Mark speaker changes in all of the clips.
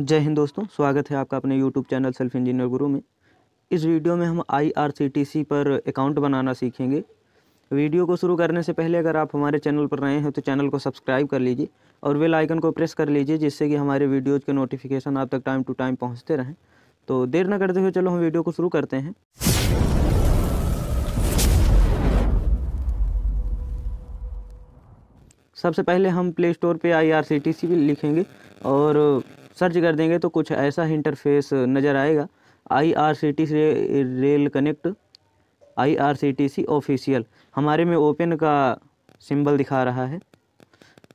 Speaker 1: जय हिंद दोस्तों स्वागत है आपका अपने यूट्यूब चैनल सेल्फ इंजीनियर गुरु में इस वीडियो में हम आईआरसीटीसी पर अकाउंट बनाना सीखेंगे वीडियो को शुरू करने से पहले अगर आप हमारे चैनल पर नए हैं तो चैनल को सब्सक्राइब कर लीजिए और वेल आइकन को प्रेस कर लीजिए जिससे कि हमारे वीडियोज़ के नोटिफिकेशन आप तक टाइम टू टाइम पहुँचते रहें तो देर न करते हुए चलो हम वीडियो को शुरू करते हैं सबसे पहले हम प्ले स्टोर पर आई आर सी टी सी लिखेंगे और सर्च कर देंगे तो कुछ ऐसा इंटरफेस नज़र आएगा आई आर सी टी से rail connect I R C T C official हमारे में ओपन का सिंबल दिखा रहा है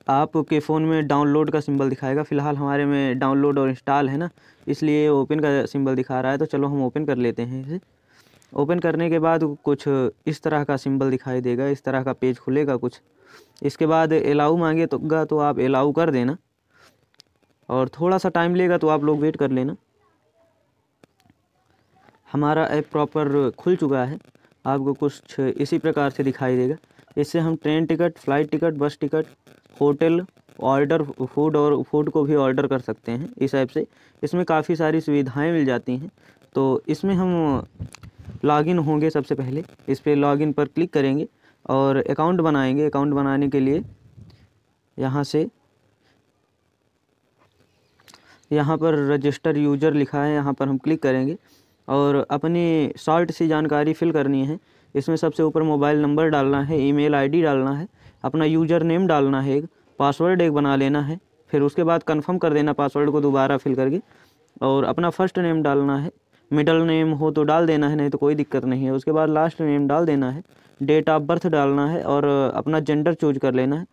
Speaker 1: आपके फ़ोन में डाउनलोड का सिंबल दिखाएगा फ़िलहाल हमारे में डाउनलोड और इंस्टॉल है ना इसलिए ओपन का सिंबल दिखा रहा है तो चलो हम ओपन कर लेते हैं इसे ओपन करने के बाद कुछ इस तरह का सिंबल दिखाई देगा इस तरह का पेज खुलेगा कुछ इसके बाद अलाउ मांगे तो तो आप अलाउ कर देना और थोड़ा सा टाइम लेगा तो आप लोग वेट कर लेना हमारा ऐप प्रॉपर खुल चुका है आपको कुछ इसी प्रकार से दिखाई देगा इससे हम train ticket flight ticket bus ticket hotel order food और फूड को भी ऑर्डर कर सकते हैं इस ऐप से इसमें काफ़ी सारी सुविधाएं मिल जाती हैं तो इसमें हम लॉगिन होंगे सबसे पहले इस पर लॉगिन पर क्लिक करेंगे और अकाउंट बनाएंगे अकाउंट बनाने के लिए यहाँ से यहाँ पर रजिस्टर यूजर लिखा है यहाँ पर हम क्लिक करेंगे और अपनी शॉर्ट सी जानकारी फिल करनी है इसमें सबसे ऊपर मोबाइल नंबर डालना है ईमेल आईडी डालना है अपना यूजर नेम डालना है एक पासवर्ड एक बना लेना है फिर उसके बाद कंफर्म कर देना पासवर्ड को दोबारा फिल करके और अपना फर्स्ट नेम डालना है मिडल नेम हो तो डाल देना है नहीं तो कोई दिक्कत नहीं है उसके बाद लास्ट नेम डाल देना है डेट ऑफ बर्थ डालना है और अपना जेंडर चूज कर लेना है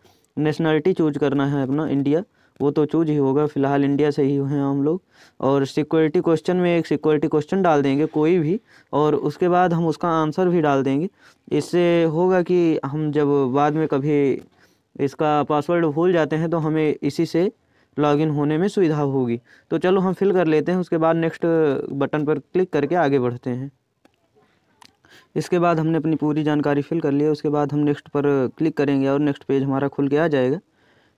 Speaker 1: नेशनलिटी चूज करना है अपना इंडिया वो तो चूज ही होगा फिलहाल इंडिया से ही हैं हम लोग और सिक्योरिटी क्वेश्चन में एक सिक्योरिटी क्वेश्चन डाल देंगे कोई भी और उसके बाद हम उसका आंसर भी डाल देंगे इससे होगा कि हम जब बाद में कभी इसका पासवर्ड भूल जाते हैं तो हमें इसी से लॉगिन होने में सुविधा होगी तो चलो हम फिल कर लेते हैं उसके बाद नेक्स्ट बटन पर क्लिक करके आगे बढ़ते हैं इसके बाद हमने अपनी पूरी जानकारी फिल कर ली है उसके बाद हम नेक्स्ट पर क्लिक करेंगे और नेक्स्ट पेज हमारा खुल के आ जाएगा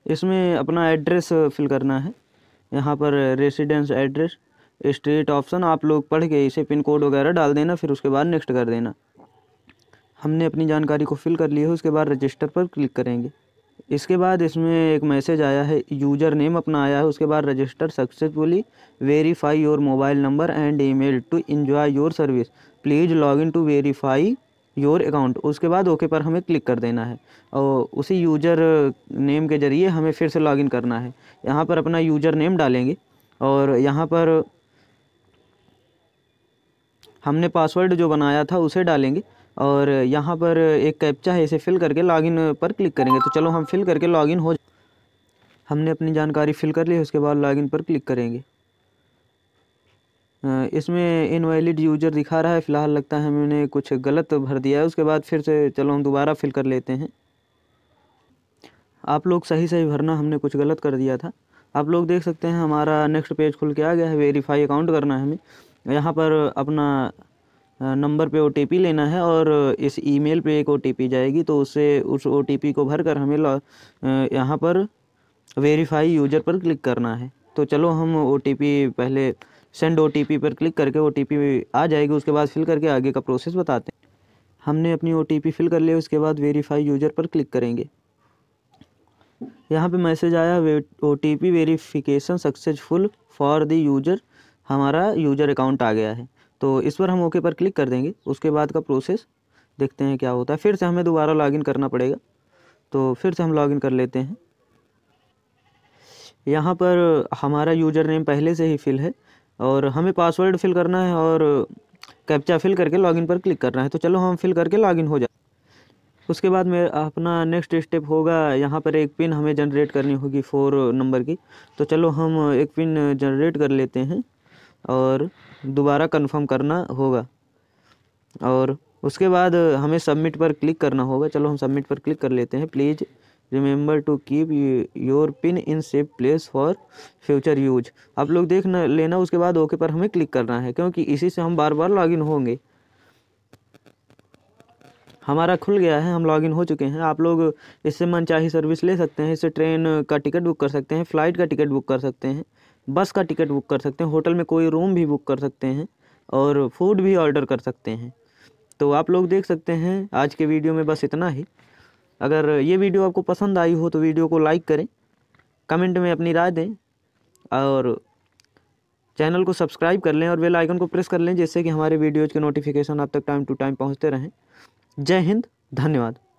Speaker 1: इसमें अपना एड्रेस फिल करना है यहाँ पर रेसिडेंस एड्रेस स्ट्रीट ऑप्शन आप लोग पढ़ के इसे पिन कोड वगैरह डाल देना फिर उसके बाद नेक्स्ट कर देना हमने अपनी जानकारी को फिल कर ली है उसके बाद रजिस्टर पर क्लिक करेंगे इसके बाद इसमें एक मैसेज आया है यूजर नेम अपना आया है उसके बाद register successfully verify your mobile number and email to enjoy your service please log in to verify your account उसके बाद ओके पर हमें क्लिक कर देना है और उसी यूज़र नेम के ज़रिए हमें फिर से लॉगिन करना है यहाँ पर अपना यूज़र नेम डालेंगे और यहाँ पर हमने पासवर्ड जो बनाया था उसे डालेंगे और यहाँ पर एक कैप्चा है इसे फिल करके लॉगिन पर क्लिक करेंगे तो चलो हम फिल करके लॉगिन हो हमने अपनी जानकारी फिल कर ली उसके बाद लॉगिन पर क्लिक करेंगे इसमें इनवैलिड यूजर दिखा रहा है फ़िलहाल लगता है मैंने कुछ गलत भर दिया है उसके बाद फिर से चलो हम दोबारा फिल कर लेते हैं आप लोग सही सही भरना हमने कुछ गलत कर दिया था आप लोग देख सकते हैं हमारा नेक्स्ट पेज खुल के आ गया है वेरीफाई अकाउंट करना है हमें यहाँ पर अपना नंबर पे ओटीपी लेना है और इस ईमेल पे एक ओटीपी जाएगी तो उससे उस ओटीपी को भर कर हमें यहाँ पर वेरीफाई यूजर पर क्लिक करना है तो चलो हम ओटीपी पहले सेंड ओ पर क्लिक करके ओ आ जाएगी उसके बाद फिल करके आगे का प्रोसेस बताते हैं हमने अपनी ओ फिल कर लिया उसके बाद वेरीफाई यूजर पर क्लिक करेंगे यहाँ पे मैसेज आया O T P verification successful for the user हमारा यूजर अकाउंट आ गया है तो इस पर हम ओके पर क्लिक कर देंगे उसके बाद का प्रोसेस देखते हैं क्या होता है फिर से हमें दोबारा लॉगिन करना पड़ेगा तो फिर से हम लॉगिन कर लेते हैं यहाँ पर हमारा यूजर नेम पहले से ही फिल है और हमें पासवर्ड फिल करना है और कैप्चा फिल करके लॉगिन पर क्लिक करना है तो चलो हम फिल करके लॉगिन हो जाए उसके बाद में अपना नेक्स्ट स्टेप होगा यहाँ पर एक पिन हमें जनरेट करनी होगी फोर नंबर की तो चलो हम एक पिन जनरेट कर लेते हैं और दोबारा कन्फर्म करना होगा और उसके बाद हमें सबमिट पर क्लिक करना होगा चलो हम सबमिट पर क्लिक कर लेते हैं please remember to keep your pin in safe place for future use आप लोग देख लेना उसके बाद ओके पर हमें क्लिक करना है क्योंकि इसी से हम बार बार लॉगिन होंगे हमारा खुल गया है हम लॉगिन हो चुके हैं आप लोग इससे मनचाही सर्विस ले सकते हैं इससे ट्रेन का टिकट बुक कर सकते हैं फ़्लाइट का टिकट बुक कर सकते हैं बस का टिकट बुक कर सकते हैं होटल में कोई रूम भी बुक कर सकते हैं और फूड भी ऑर्डर कर सकते हैं तो आप लोग देख सकते हैं आज के वीडियो में बस इतना ही अगर ये वीडियो आपको पसंद आई हो तो वीडियो को लाइक करें कमेंट में अपनी राय दें और चैनल को सब्सक्राइब कर लें और बेल आइकन को प्रेस कर लें जिससे कि हमारे वीडियोज़ के नोटिफिकेशन आप तक टाइम टू टाइम पहुँचते रहें जय हिंद धन्यवाद